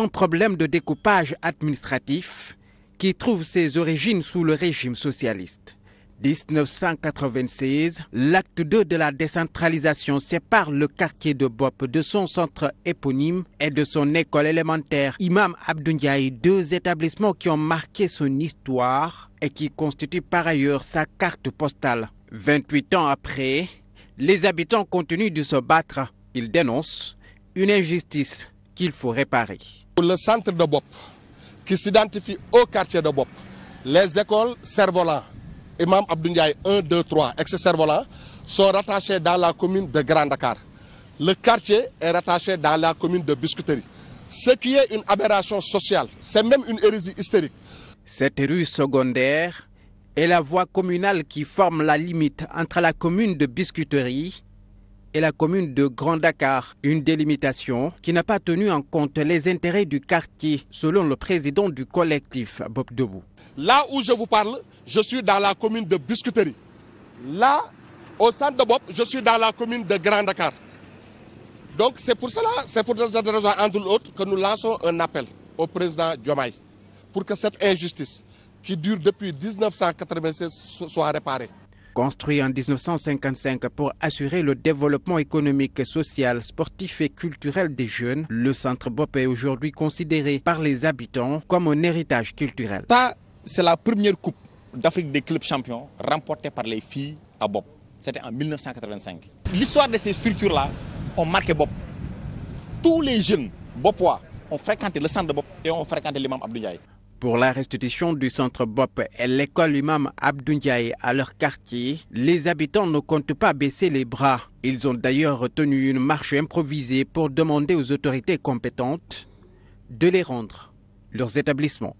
un problème de découpage administratif qui trouve ses origines sous le régime socialiste. 1996, l'acte 2 de la décentralisation sépare le quartier de Bop de son centre éponyme et de son école élémentaire Imam Abdoundiaï, deux établissements qui ont marqué son histoire et qui constituent par ailleurs sa carte postale. 28 ans après, les habitants continuent de se battre. Ils dénoncent une injustice qu'il faut réparer. Le centre de BOP, qui s'identifie au quartier de Bob, les écoles Servolan, Imam Abdoundiaï 1, 2, 3, ex Servolan, sont rattachées dans la commune de Grand Dakar. Le quartier est rattaché dans la commune de Biscuterie. Ce qui est une aberration sociale, c'est même une hérésie hystérique. Cette rue secondaire est la voie communale qui forme la limite entre la commune de Biscuterie et la commune de Grand Dakar. Une délimitation qui n'a pas tenu en compte les intérêts du quartier, selon le président du collectif, Bob Debout. Là où je vous parle, je suis dans la commune de Biscuterie. Là, au centre de Bob, je suis dans la commune de Grand Dakar. Donc c'est pour cela, c'est pour des raisons entre autres, que nous lançons un appel au président Diomaye pour que cette injustice qui dure depuis 1996 soit réparée. Construit en 1955 pour assurer le développement économique, social, sportif et culturel des jeunes, le centre Bop est aujourd'hui considéré par les habitants comme un héritage culturel. Ça, c'est la première coupe d'Afrique des clubs champions remportée par les filles à Bop. C'était en 1985. L'histoire de ces structures-là ont marqué Bop. Tous les jeunes Bopois ont fréquenté le centre de Bop et ont fréquenté l'imam Abdou pour la restitution du centre BOP et l'école Imam Abdoundiaye à leur quartier, les habitants ne comptent pas baisser les bras. Ils ont d'ailleurs retenu une marche improvisée pour demander aux autorités compétentes de les rendre leurs établissements.